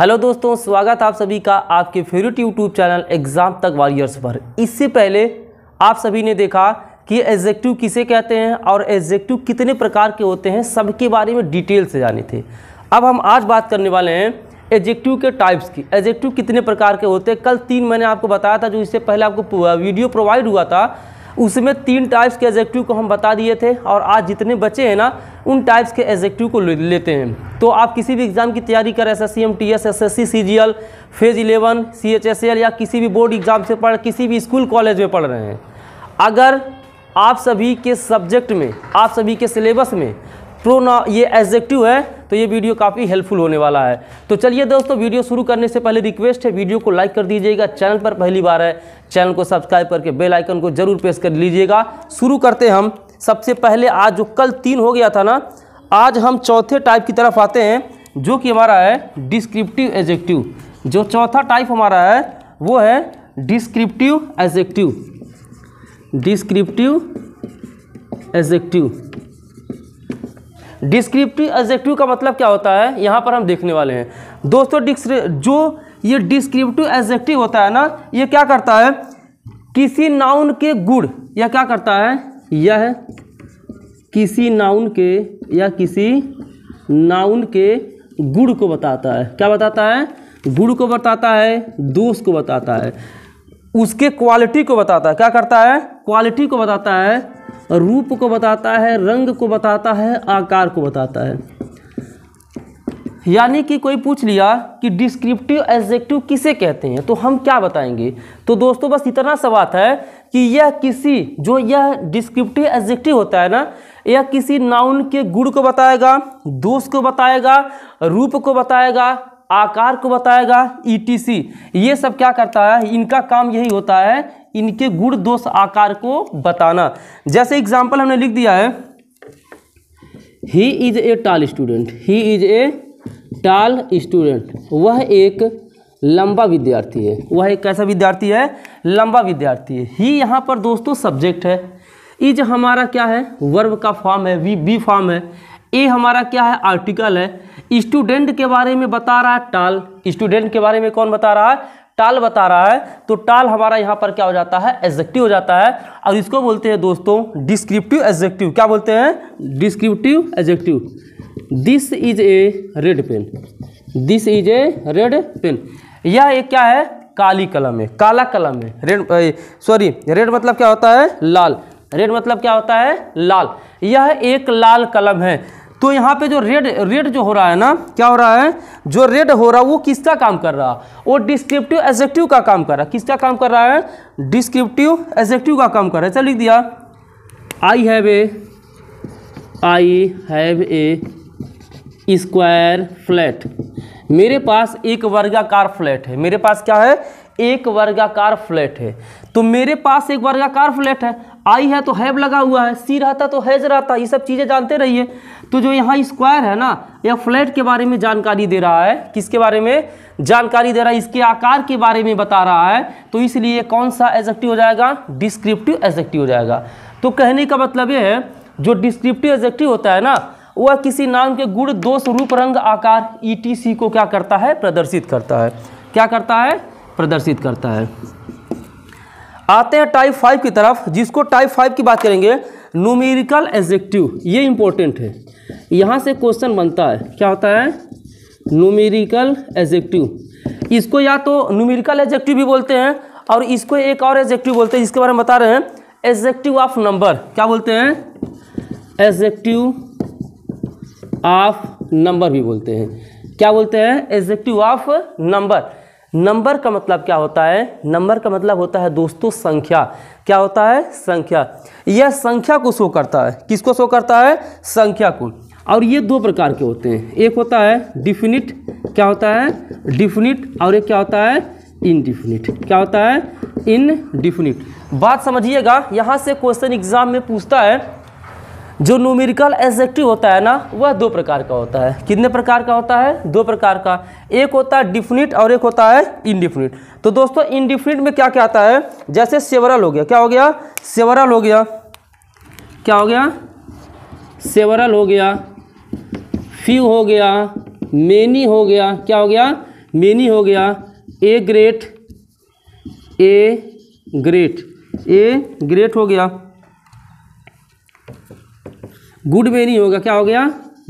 hello दोस्तों स्वागत आप सभी का आपके फेवरेट यूट्यूब चैनल एग्ज़ाम तक वॉरियर्स पर इससे पहले आप सभी ने देखा कि एग्जेक्टिव किसे कहते हैं और एग्जेक्टिव कितने प्रकार के होते हैं सबके बारे में डिटेल से जाने थे अब हम आज बात करने वाले हैं एजेक्टिव के टाइप्स की एजेक्टिव कितने प्रकार के होते हैं कल तीन मैंने आपको बताया था जो इससे पहले आपको वीडियो प्रोवाइड हुआ था उसमें तीन टाइप्स के एजेक्टिव को हम बता दिए थे और आज जितने बचे हैं ना उन टाइप्स के एजेक्टिव को लेते हैं तो आप किसी भी एग्ज़ाम की तैयारी करें S S C M T S S S C C G L phase eleven C H S L या किसी भी बोर्ड एग्ज़ाम से पढ़ किसी भी स्कूल कॉलेज में पढ़ रहे हैं अगर आप सभी के सब्जेक्ट में आप सभी के सिलेबस में तो ना ये एजेक्टिव है तो ये वीडियो काफ़ी हेल्पफुल होने वाला है तो चलिए दोस्तों वीडियो शुरू करने से पहले रिक्वेस्ट है वीडियो को लाइक कर दीजिएगा चैनल पर पहली बार है चैनल को सब्सक्राइब करके बेल आइकन को जरूर प्रेस कर लीजिएगा शुरू करते हम सबसे पहले आज जो कल तीन हो गया था ना आज हम चौथे टाइप की तरफ आते हैं जो कि हमारा है डिस्क्रिप्टिव एजेक्टिव जो चौथा टाइप हमारा है वो है descriptive adjective descriptive adjective descriptive adjective का मतलब क्या होता है यहाँ पर हम देखने वाले हैं दोस्तों जो ये डिस्क्रिप्टिव एडजेक्टिव होता है ना ये क्या करता है किसी नाउन के गुड़ यह क्या करता है यह किसी नाउन के या किसी नाउन के गुड़ को बताता है क्या बताता है गुड़ को बताता है दोष को बताता है उसके क्वालिटी को बताता है क्या करता है क्वालिटी को बताता है रूप को बताता है रंग को बताता है आकार को बताता है यानी कि कोई पूछ लिया कि डिस्क्रिप्टिव एडजेक्टिव किसे कहते हैं तो हम क्या बताएंगे तो दोस्तों बस इतना सवाल है कि यह किसी जो यह डिस्क्रिप्टिव एडजेक्टिव होता है ना यह किसी नाउन के गुण को बताएगा दोष को बताएगा रूप को बताएगा आकार को बताएगा ईटीसी ये सब क्या करता है इनका काम यही होता है इनके गुण दोष आकार को बताना जैसे एग्जाम्पल हमने लिख दिया है ही इज ए टाल स्टूडेंट ही इज ए टाल स्टूडेंट वह एक लंबा विद्यार्थी है वह एक कैसा विद्यार्थी है लंबा विद्यार्थी है ही यहाँ पर दोस्तों सब्जेक्ट है इज हमारा क्या है वर्ब का फॉर्म है वी बी फॉर्म है ए हमारा क्या है आर्टिकल है स्टूडेंट के बारे में बता रहा है टाल स्टूडेंट के बारे में कौन बता रहा है टाल बता रहा है तो टाल हमारा यहाँ पर क्या हो जाता है एग्जेक्टिव हो जाता है और इसको बोलते हैं दोस्तों डिस्क्रिप्टिव एजेक्टिव क्या बोलते हैं descriptive adjective this is a red pen this is a red pen यह एक क्या है काली कलम है काला कलम है रेड सॉरी रेड मतलब क्या होता है लाल रेड मतलब क्या होता है लाल यह एक लाल कलम है तो यहाँ पे जो रेड रेड जो हो रहा है ना क्या हो रहा है जो रेड हो रहा है वो किसका काम कर रहा वो डिस्क्रिप्टिव एजेक्टिव का काम कर रहा है किसका काम कर रहा है डिस्क्रिप्टिव एजेक्टिव का काम कर रहा है चल लिख दिया I have a I have a square flat मेरे पास एक वर्गाकार फ्लैट है मेरे पास क्या है एक वर्गाकार फ्लैट है तो मेरे पास एक वर्गाकार फ्लैट है आई है तो हैव लगा हुआ है सी रहता तो हैज रहता ये सब चीज़ें जानते रहिए तो जो यहाँ स्क्वायर है ना यह फ्लैट के बारे में जानकारी दे रहा है किसके बारे में जानकारी दे रहा है इसके आकार के बारे में बता रहा है तो इसलिए कौन सा एजेक्टिव हो जाएगा डिस्क्रिप्टिव एजेक्टिव हो जाएगा तो कहने का मतलब ये है जो डिस्क्रिप्टिव एजेक्टिव होता है ना वह किसी नाम के गुण दोष रूप रंग आकार ई को क्या करता है प्रदर्शित करता है क्या करता है प्रदर्शित करता है आते हैं टाइप फाइव की तरफ जिसको टाइप फाइव की बात करेंगे नूमेरिकल एजेक्टिव ये इंपॉर्टेंट है यहाँ से क्वेश्चन बनता है क्या होता है नूमेरिकल एजेक्टिव इसको या तो नूमेरिकल एजेक्टिव भी बोलते हैं और इसको एक और एजेक्टिव बोलते हैं जिसके बारे में बता रहे हैं एजेक्टिव ऑफ नंबर क्या बोलते हैं एजेक्टिव ऑफ नंबर भी बोलते हैं क्या बोलते हैं एजेक्टिव ऑफ नंबर नंबर का मतलब क्या होता है नंबर का मतलब होता है दोस्तों संख्या क्या होता है संख्या यह संख्या को शो करता है किसको शो करता है संख्या को और ये दो प्रकार के होते हैं एक होता है डिफिनिट क्या होता है डिफिनिट और एक क्या होता है इनडिफिनिट क्या होता है इनडिफिनिट बात समझिएगा यहाँ से क्वेश्चन एग्जाम में पूछता है जो न्यूमेरिकल एडजेक्टिव होता है ना वह दो प्रकार का होता है कितने प्रकार का होता है दो प्रकार का एक होता है डिफिनिट और एक होता है इनडिफिनिट तो दोस्तों इनडिफिनिट में क्या क्या आता है जैसे सेवरल हो गया क्या हो गया सेवरल हो गया क्या हो गया सेवरल हो गया फ्यू हो गया मेनी हो गया क्या हो गया मेनी हो गया a great a great a great हो गया गुड मेनी होगा क्या हो गया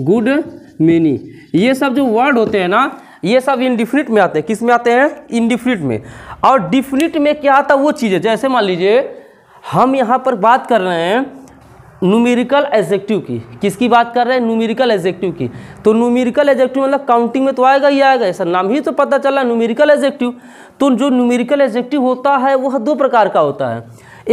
गुड मेनी ये सब जो वर्ड होते हैं ना ये सब इनडिफिनिट में आते हैं किस में आते हैं इनडिफिनिट में और डिफिनिट में क्या आता वो चीज़ें जैसे मान लीजिए हम यहाँ पर बात कर रहे हैं न्यूमेरिकल एजेक्टिव की किसकी बात कर रहे हैं न्यूमेरिकल एजेक्टिव की तो न्यूमेरिकल एजेक्टिव मतलब काउंटिंग में तो आएगा ही आएगा ऐसा नाम ही तो पता चला न्यूमेरिकल एजेक्टिव तो जो न्यूमेरिकल एजेक्टिव होता है वह दो प्रकार का होता है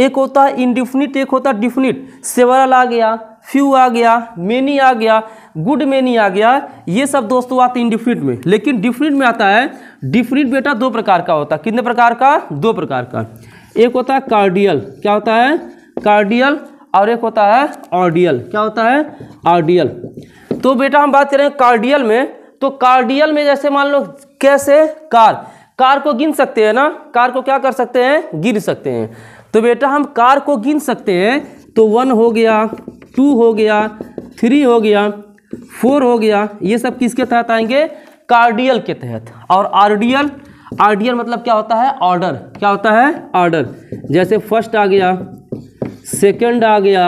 एक होता है इनडिफिनिट एक होता है डिफिनिट सेवरल आ गया फ्यू आ गया मेनी आ गया गुड मेनी आ गया ये सब दोस्तों आते हैं डिफरेंट में लेकिन डिफरेंट में आता है डिफरेंट बेटा दो प्रकार का होता है कितने प्रकार का दो प्रकार का एक होता है कार्डियल क्या होता है कार्डियल और एक होता है ऑर्डियल क्या होता है ऑर्डियल तो बेटा हम बात करें कार्डियल में तो कार्डियल में जैसे मान लो कैसे कार कार को गिन सकते हैं ना कार को क्या कर सकते हैं गिन सकते हैं तो बेटा हम कार को गिन सकते हैं तो वन हो गया टू हो गया थ्री हो गया फोर हो गया ये सब किसके तहत आएंगे कार्डियल के तहत और आर्डियल आर्डियल मतलब क्या होता है ऑर्डर क्या होता है ऑर्डर जैसे फर्स्ट आ गया सेकंड आ गया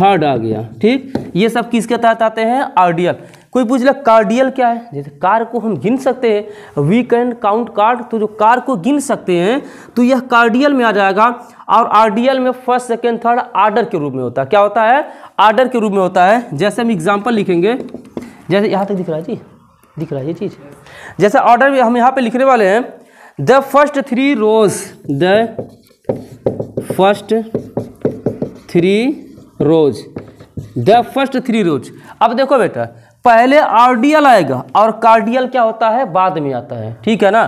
थर्ड आ गया ठीक ये सब किसके तहत आते हैं आर्डियल कोई पूछ लिया कार्डियल क्या है जैसे कार को हम गिन सकते हैं वी कैन काउंट कार्ड तो जो कार को गिन सकते हैं तो यह कार्डियल में आ जाएगा और आरडीएल में फर्स्ट सेकेंड थर्ड आर्डर के रूप में होता है क्या होता है आर्डर के रूप में होता है जैसे हम एग्जाम्पल लिखेंगे जैसे यहाँ तक दिख रहा है जी दिख रहा है ये चीज़ जैसे ऑर्डर हम यहाँ पे लिखने वाले हैं the first three rows the first three rows the first three rows अब देखो बेटा पहले ऑर्डियल आएगा और कार्डियल क्या होता है बाद में आता है ठीक है ना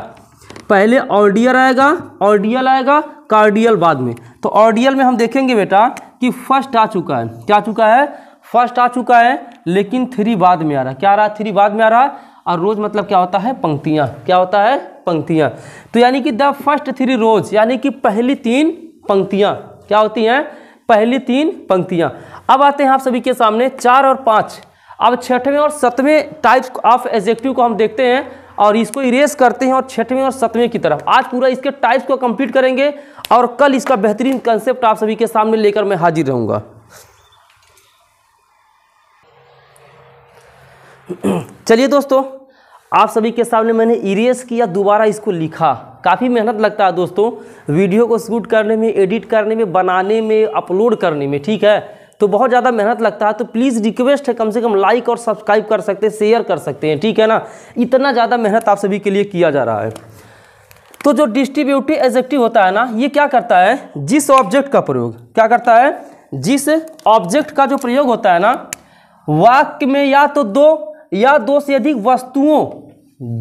पहले ऑर्डियल आएगा ऑर्डियल आएगा कार्डियल बाद में तो ऑर्डियल में हम देखेंगे बेटा कि फर्स्ट आ चुका है क्या चुका है फर्स्ट आ चुका है लेकिन थ्री बाद में आ रहा है क्या आ रहा है थ्री बाद में आ रहा है और रोज मतलब क्या होता है पंक्तियाँ क्या होता है पंक्तियाँ तो यानी कि द फर्स्ट थ्री रोज यानी कि पहली तीन पंक्तियाँ क्या होती हैं पहली तीन पंक्तियाँ अब आते हैं आप सभी के सामने चार और पाँच अब छठवें और सतवें टाइप्स ऑफ एजेक्टिव को हम देखते हैं और इसको इरेज करते हैं और छठवें और सतवें की तरफ आज पूरा इसके टाइप्स को कंप्लीट करेंगे और कल इसका बेहतरीन कंसेप्ट आप सभी के सामने लेकर मैं हाजिर रहूँगा चलिए दोस्तों आप सभी के सामने मैंने इरेज किया दोबारा इसको लिखा काफ़ी मेहनत लगता है दोस्तों वीडियो को शूट करने में एडिट करने में बनाने में अपलोड करने में ठीक है तो बहुत ज़्यादा मेहनत लगता है तो प्लीज़ रिक्वेस्ट है कम से कम लाइक और सब्सक्राइब कर सकते हैं शेयर कर सकते हैं ठीक है ना इतना ज़्यादा मेहनत आप सभी के लिए किया जा रहा है तो जो डिस्ट्रीब्यूटिव एजेक्टिव होता है ना ये क्या करता है जिस ऑब्जेक्ट का प्रयोग क्या करता है जिस ऑब्जेक्ट का जो प्रयोग होता है ना वाक्य में या तो दो या दो से अधिक वस्तुओं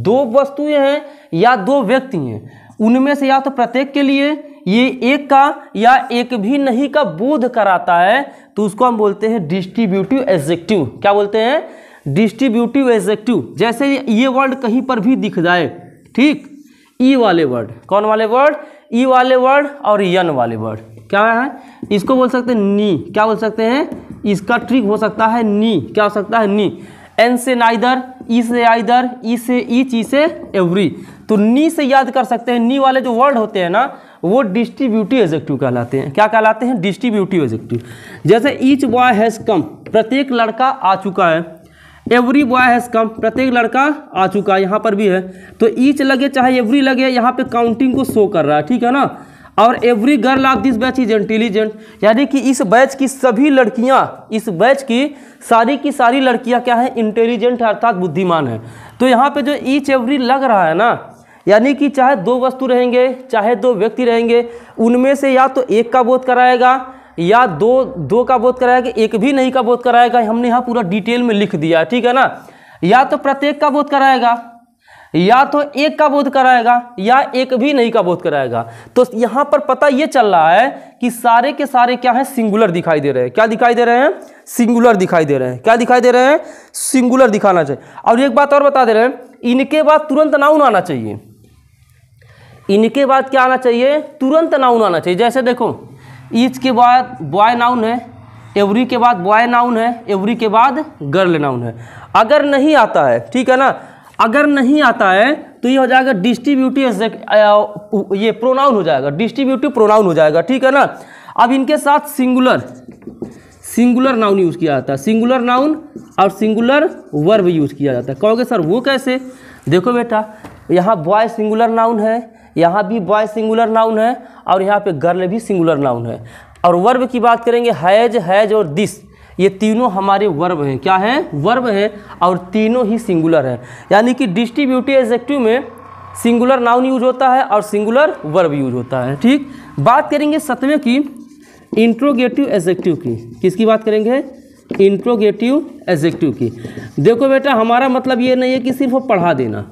दो वस्तुएं हैं या दो व्यक्ति हैं उनमें से या तो प्रत्येक के लिए ये एक का या एक भी नहीं का बोध कराता है तो उसको हम बोलते हैं डिस्ट्रीब्यूटिव एजेक्टिव क्या बोलते हैं डिस्ट्रीब्यूटिव एजेक्टिव जैसे ये वर्ड कहीं पर भी दिख जाए ठीक ई e वाले वर्ड कौन वाले वर्ड ई e वाले वर्ड और यन वाले वर्ड क्या है इसको बोल सकते हैं नी क्या बोल सकते हैं इसका ट्रिक हो सकता है नी क्या हो सकता है नी एन से नाइदर ई e से आइदर ई से ईच ई से एवरी तो नी से याद कर सकते हैं नी वाले जो वर्ड होते हैं ना वो डिस्ट्रीब्यूटिव एजेक्टिव कहलाते हैं क्या कहलाते हैं डिस्ट्रीब्यूटिव एजेक्टिव जैसे ईच बॉय हैज़ कम प्रत्येक लड़का आ चुका है एवरी बॉय हैज़ कम प्रत्येक लड़का आ चुका है यहाँ पर भी है तो ईच लगे चाहे एवरी लगे यहाँ पे काउंटिंग को शो कर रहा है ठीक है ना और every girl of this batch is intelligent यानी कि इस बैच की सभी लड़कियाँ इस बैच की सारी की सारी लड़कियाँ क्या है इंटेलिजेंट अर्थात बुद्धिमान है तो यहाँ पे जो ईच एवरी लग रहा है ना यानी कि चाहे दो वस्तु रहेंगे चाहे दो व्यक्ति रहेंगे उनमें से या तो एक का बोध कराएगा या दो दो का बोध कराएगा एक भी नहीं का बोध कराएगा हमने यहाँ पूरा डिटेल में लिख दिया है ठीक है ना या तो प्रत्येक का बोध कराएगा या तो एक का बोध कराएगा या एक भी नहीं का बोध कराएगा तो यहाँ पर पता ये चल रहा है कि सारे के सारे क्या है सिंगुलर दिखाई दे रहे हैं क्या दिखाई दे रहे हैं सिंगुलर दिखाई दे रहे हैं क्या दिखाई दे रहे हैं सिंगुलर दिखाना चाहिए और एक बात और बता दे रहे हैं इनके बाद तुरंत नाउन आना चाहिए इनके बाद क्या आना चाहिए तुरंत नाउन आना चाहिए जैसे देखो ईच के बाद बॉय नाउन है एवरी के बाद बॉय नाउन है एवरी के बाद गर्ल नाउन है अगर नहीं आता है ठीक है ना अगर नहीं आता है तो ये हो जाएगा डिस्ट्रीब्यूटिव ये प्रोनाउन हो जाएगा डिस्ट्रीब्यूटिव प्रोनाउन हो जाएगा ठीक है ना अब इनके साथ सिंगुलर सिंगुलर नाउन यूज़ किया जाता है सिंगुलर नाउन और सिंगुलर वर्ब यूज़ किया जाता है कहोगे सर वो कैसे देखो बेटा यहाँ बॉय सिंगुलर नाउन है यहाँ भी बॉय सिंगुलर नाउन है और यहाँ पे गर्ल भी सिंगुलर नाउन है और वर्ब की बात करेंगे हैज हैज और दिस ये तीनों हमारे वर्ब हैं क्या हैं वर्ब हैं और तीनों ही सिंगुलर हैं यानी कि डिस्ट्रीब्यूटी एजेक्टिव में सिंगुलर नाउन यूज होता है और सिंगुलर वर्ब यूज होता है ठीक बात करेंगे सतवें की इंट्रोगेटिव एजेक्टिव की किसकी बात करेंगे इंट्रोगेटिव एजेक्टिव की देखो बेटा हमारा मतलब ये नहीं है कि सिर्फ पढ़ा देना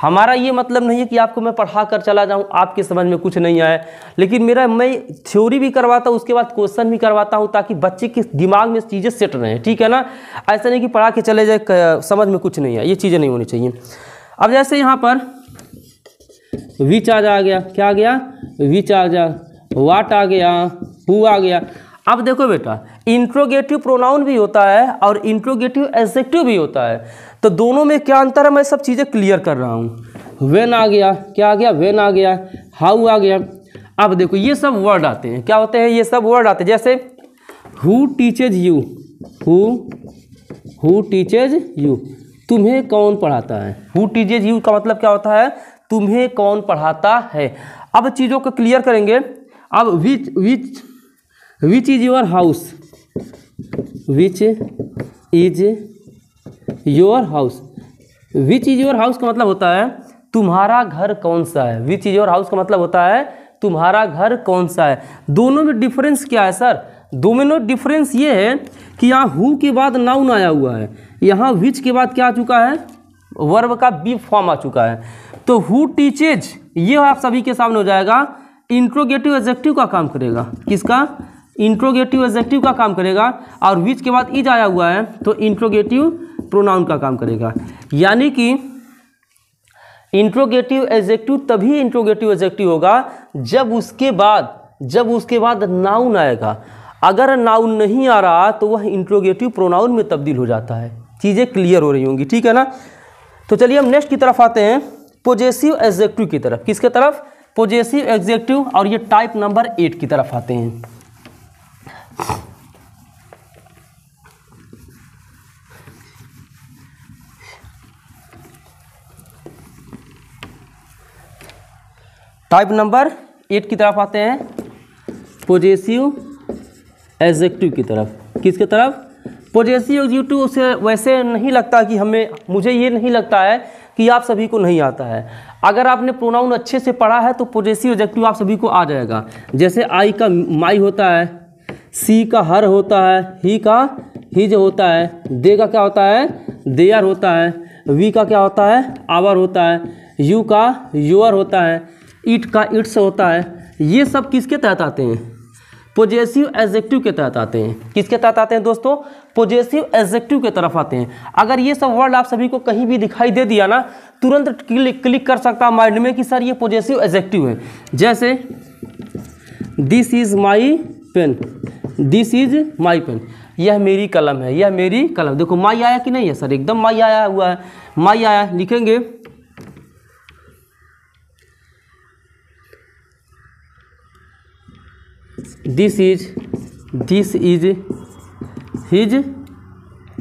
हमारा ये मतलब नहीं है कि आपको मैं पढ़ा कर चला जाऊँ आपके समझ में कुछ नहीं आए लेकिन मेरा मैं थ्योरी भी करवाता हूँ उसके बाद क्वेश्चन भी करवाता हूँ ताकि बच्चे के दिमाग में चीज़ें सेट रहें ठीक है ना ऐसा नहीं कि पढ़ा के चले जाए समझ में कुछ नहीं आए ये चीज़ें नहीं होनी चाहिए अब जैसे यहाँ पर विच आ गया क्या आ गया विच आ जा वाट आ गया हु आ गया अब देखो बेटा इंट्रोगेटिव प्रोनाउन भी होता है और इंट्रोगेटिव एजेक्टिव भी होता है तो दोनों में क्या अंतर है मैं सब चीज़ें क्लियर कर रहा हूँ वेन आ गया क्या आ गया वेन आ गया हाउ आ गया अब देखो ये सब वर्ड आते हैं क्या होते हैं ये सब वर्ड आते हैं जैसे who teaches you who who teaches you तुम्हें कौन पढ़ाता है हु टीचेज यू का मतलब क्या होता है तुम्हें कौन पढ़ाता है अब चीज़ों को क्लियर करेंगे अब which which which is your house which is your house which is your house का मतलब होता है तुम्हारा घर कौन सा है विच इज़ योर हाउस का मतलब होता है तुम्हारा घर कौन सा है दोनों में डिफरेंस क्या है सर दोनों डिफरेंस ये है कि यहाँ हु के बाद नाउन आया हुआ है यहाँ विच के बाद क्या आ चुका है वर्ब का बी फॉर्म आ चुका है तो हु टीचेज ये आप सभी के सामने हो जाएगा इंट्रोगेटिव एजेक्टिव का काम करेगा किसका इंट्रोगेटिव एजेक्टिव का काम करेगा और विच के बाद इज आया हुआ है तो इंट्रोगेटिव प्रोनाउन का का काम करेगा यानी कि इंट्रोगेटिव एजेक्टिव तभी इंट्रोगेटिव एजेक्टिव होगा जब उसके बाद जब उसके बाद नाउन आएगा अगर नाउन नहीं आ रहा तो वह इंट्रोगेटिव प्रोनाउन में तब्दील हो जाता है चीज़ें क्लियर हो रही होंगी ठीक है ना तो चलिए हम नेक्स्ट की तरफ आते हैं पोजेसिव एजेक्टिव की तरफ किसके तरफ पोजेसिव एग्जेक्टिव और ये टाइप नंबर एट की तरफ आते हैं टाइप नंबर एट की तरफ आते हैं पोजेसिव एजेक्टिव की तरफ किसके तरफ पोजेसिव एग्जीक्यूटिव उसे वैसे नहीं लगता कि हमें मुझे ये नहीं लगता है कि आप सभी को नहीं आता है अगर आपने प्रोनाउन अच्छे से पढ़ा है तो पोजेसिव एजेक्टिव आप सभी को आ जाएगा जैसे आई का माई होता है सी का हर होता है ही का हिज होता है दे का क्या होता है देयर होता है वी का क्या होता है आवर होता है यू का यूअर होता है ईट का ईट होता है ये सब किसके तहत आते हैं पोजेसिव एजेक्टिव के तहत आते हैं किसके तहत आते हैं दोस्तों पोजेसिव एजेक्टिव के तरफ आते हैं अगर ये सब वर्ड आप सभी को कहीं भी दिखाई दे दिया ना तुरंत क्लिक क्लिक कर सकता माइंड में कि सर ये पोजेसिव एजेक्टिव है जैसे this is my pen this is my pen यह मेरी कलम है यह मेरी कलम देखो माई आया कि नहीं है सर एकदम माई आया हुआ है माई आया लिखेंगे this is this is his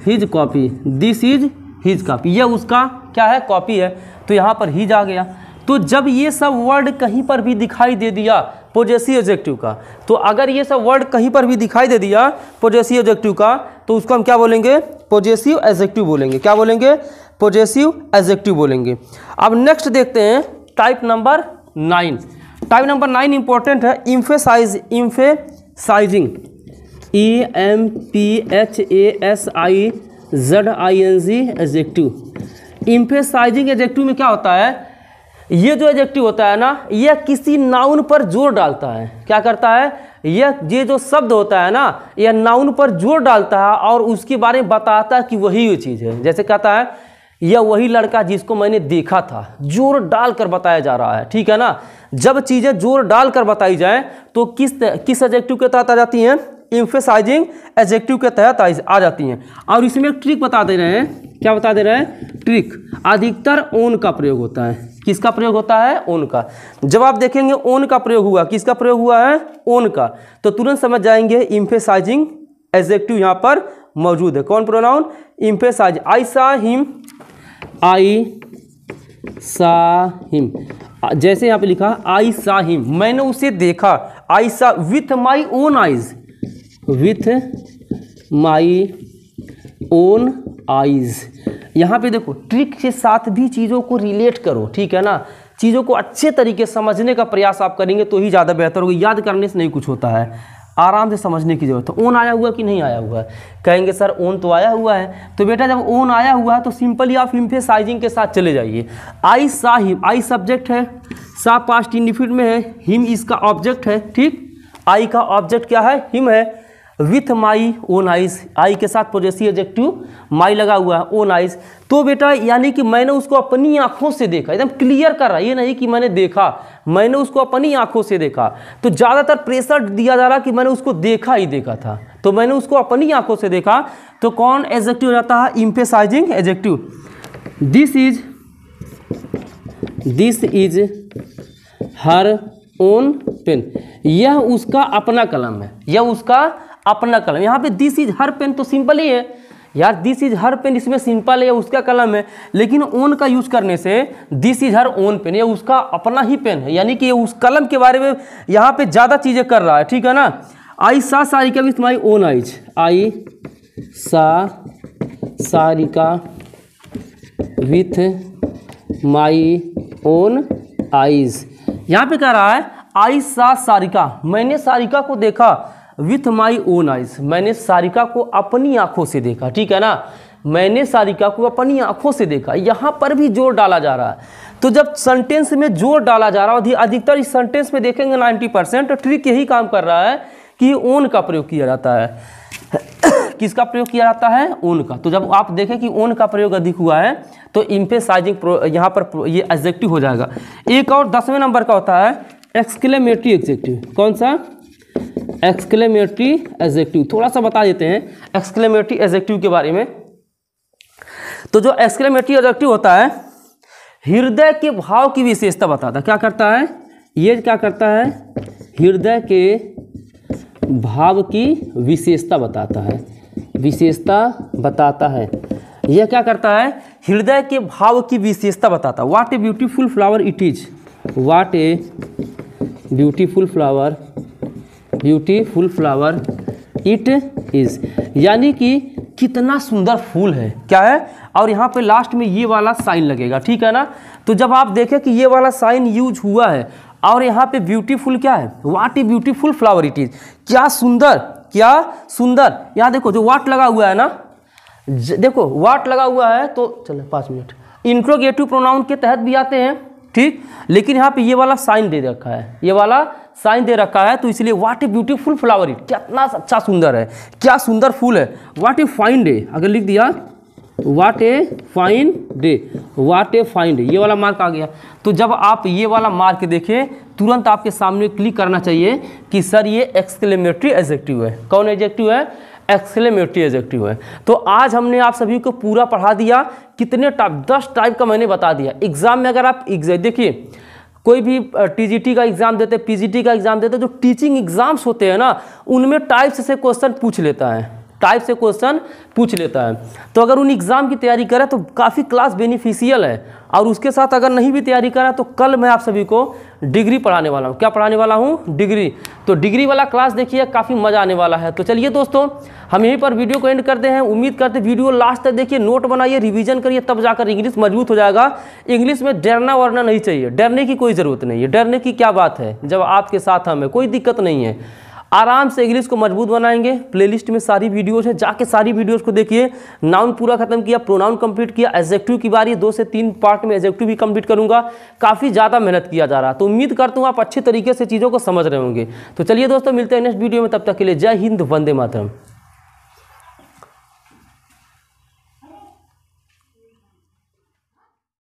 his copy this is his copy यह उसका क्या है कॉपी है तो यहाँ पर हिज आ गया तो जब ये सब वर्ड कहीं पर भी दिखाई दे दिया पोजेसी ऑब्जेक्टिव का तो अगर ये सब वर्ड कहीं पर भी दिखाई दे दिया पोजेसी ऑब्जेक्टिव का तो उसको हम क्या बोलेंगे पोजेसिव एजेक्टिव बोलेंगे क्या बोलेंगे पोजेसिव एजेक्टिव बोलेंगे अब नेक्स्ट देखते हैं type number nine type number nine important है emphasize emphasizing E M P H A S I Z I N G adjective emphasizing adjective में क्या होता है ये जो एजेक्टिव होता है ना यह किसी नाउन पर जोर डालता है क्या करता है यह ये जो शब्द होता है ना यह नाउन पर जोर डालता है और उसके बारे में बताता है कि वही वो चीज़ है जैसे कहता है यह वही लड़का जिसको मैंने देखा था जोर डाल कर बताया जा रहा है ठीक है ना जब चीज़ें जोर डाल कर बताई जाए तो किस किस एजेक्टिव के तहत आ जाती हैं इम्फेसाइजिंग एजेक्टिव के तहत आ जाती हैं और इसमें एक ट्रिक बता दे रहे हैं क्या बता दे रहे हैं ट्रिक अधिकतर ओन का प्रयोग होता है किसका प्रयोग होता है ओन का जब आप देखेंगे ओन का प्रयोग हुआ किसका प्रयोग हुआ है ओन का तो तुरंत समझ जाएंगे इम्फेसाइजिंग एजेक्टिव यहाँ पर मौजूद है कौन प्रोनाउन इम्फेसाइज आई सा हिम आई साहिम जैसे यहां पे लिखा आई साहिम मैंने उसे देखा I saw with my own eyes with my own eyes यहां पे देखो ट्रिक के साथ भी चीज़ों को रिलेट करो ठीक है ना चीज़ों को अच्छे तरीके समझने का प्रयास आप करेंगे तो ही ज़्यादा बेहतर होगा याद करने से नहीं कुछ होता है आराम से समझने की ज़रूरत है ओन आया हुआ कि नहीं आया हुआ है कहेंगे सर ओन तो आया हुआ है तो बेटा जब ओन आया हुआ है तो सिंपली आप हिम्फेसाइजिंग के साथ चले जाइए आई साहिब आई सब्जेक्ट है सा पास्ट इंडिफिट में है हिम इसका ऑब्जेक्ट है ठीक आई का ऑब्जेक्ट क्या है हिम है with my own eyes I के साथ प्रोजेसिव एजेक्टिव माई लगा हुआ है ओन आइज तो बेटा यानी कि मैंने उसको अपनी आंखों से देखा एकदम क्लियर कर रहा है ये नहीं कि मैंने देखा मैंने उसको अपनी आंखों से देखा तो ज़्यादातर प्रेशर दिया जा रहा कि मैंने उसको देखा ही देखा था तो मैंने उसको अपनी आंखों से देखा तो कौन एजेक्टिव रहता है emphasizing adjective this is this is her own pen यह उसका अपना कलम है यह उसका अपना कलम यहाँ पे दिस इज हर पेन तो सिंपल ही है यार दिस इज हर पेन इसमें सिंपल है उसका कलम है लेकिन ओन का यूज़ करने से this is her own pen ये उसका अपना ही पेन है यानी कि उस कलम के बारे में यहाँ पे ज़्यादा चीज़ें कर रहा है ठीक है ना I saw Sarika with my own eyes I saw Sarika with my own eyes यहाँ पे कह रहा है आई सा सारिका मैंने सारिका को देखा विथ माई ओन आइज मैंने सारिका को अपनी आंखों से देखा ठीक है ना मैंने सारिका को अपनी आंखों से देखा यहाँ पर भी जोर डाला जा रहा है तो जब सेंटेंस में जोर डाला जा रहा है अधिकतर इस सेंटेंस में देखेंगे 90 परसेंट ट्रिक तो यही काम कर रहा है कि ओन का प्रयोग किया जाता है किसका प्रयोग किया जाता है ओन का तो जब आप देखें कि ओन का प्रयोग अधिक हुआ है तो इम्फेसाइजिंग यहाँ पर ये एग्जेक्टिव हो जाएगा एक और दसवें नंबर का होता है एक्सक्लेमेटरी एग्जेक्टिव कौन सा एक्सक्लेमेटरी एजेक्टिव थोड़ा सा बता देते हैं एक्सक्लेमेटरी एजेक्टिव के बारे में तो जो एक्सक्लेमेटरी एजेक्टिव होता है हृदय के भाव की विशेषता बताता है क्या करता है ये क्या करता है हृदय के भाव की विशेषता बताता है विशेषता बताता है यह क्या करता है हृदय के भाव की विशेषता बताता है what a beautiful flower it is what a beautiful flower beautiful flower it is यानी कि कितना सुंदर फूल है क्या है और यहाँ पे लास्ट में ये वाला साइन लगेगा ठीक है ना तो जब आप देखें कि ये वाला साइन यूज हुआ है और यहाँ पे ब्यूटीफुल क्या है what a beautiful flower it is क्या सुंदर क्या सुंदर यहाँ देखो जो वाट लगा हुआ है ना देखो वाट लगा हुआ है तो चलो पाँच मिनट इंट्रोगेटिव प्रोनाउन के तहत भी आते हैं ठीक लेकिन यहाँ पे ये वाला साइन दे रखा है ये वाला साइन दे रखा है तो इसलिए what a beautiful flower it कितना अच्छा सुंदर है क्या सुंदर फूल है वाट ए फाइन डे अगर लिख दिया what a fine day what a fine day ये वाला मार्क आ गया तो जब आप ये वाला मार्क देखें तुरंत आपके सामने क्लिक करना चाहिए कि सर ये एक्सक्लेमेटरी एजेक्टिव है कौन एजेक्टिव है एक्सक्लेमेटरी एजेक्टिव है तो आज हमने आप सभी को पूरा पढ़ा दिया कितने टाइप दस टाइप का मैंने बता दिया एग्जाम में अगर आप देखिए कोई भी टीजीटी का एग्ज़ाम देते पीजीटी का एग्ज़ाम देते जो टीचिंग एग्ज़ाम्स होते हैं ना उनमें टाइप्स से क्वेश्चन पूछ लेता है टाइप से क्वेश्चन पूछ लेता है तो अगर उन एग्ज़ाम की तैयारी करें तो काफ़ी क्लास बेनिफिशियल है और उसके साथ अगर नहीं भी तैयारी करा तो कल मैं आप सभी को डिग्री पढ़ाने वाला हूँ क्या पढ़ाने वाला हूँ डिग्री तो डिग्री वाला क्लास देखिए काफ़ी मज़ा आने वाला है तो चलिए दोस्तों हम यहीं पर वीडियो को एंड करते हैं उम्मीद करते वीडियो लास्ट तक देखिए नोट बनाइए रिवीजन करिए तब जाकर इंग्लिश मजबूत हो जाएगा इंग्लिश में डरना वरना नहीं चाहिए डरने की कोई ज़रूरत नहीं है डरने की क्या बात है जब आपके साथ हमें कोई दिक्कत नहीं है आराम से इंग्लिश को मजबूत बनाएंगे प्लेलिस्ट में सारी वीडियोज़ हैं जाके सारी वीडियोज़ को देखिए नाउन पूरा खत्म किया प्रोनाउन कंप्लीट किया एजेक्टिव की बारी दो से तीन पार्ट में एजेक्टिव भी कंप्लीट करूंगा काफ़ी ज़्यादा मेहनत किया जा रहा है तो उम्मीद करता हूँ आप अच्छे तरीके से चीज़ों को समझ रहे होंगे तो चलिए दोस्तों मिलते हैं नेक्स्ट वीडियो में तब तक के लिए जय हिंद वंदे मातरम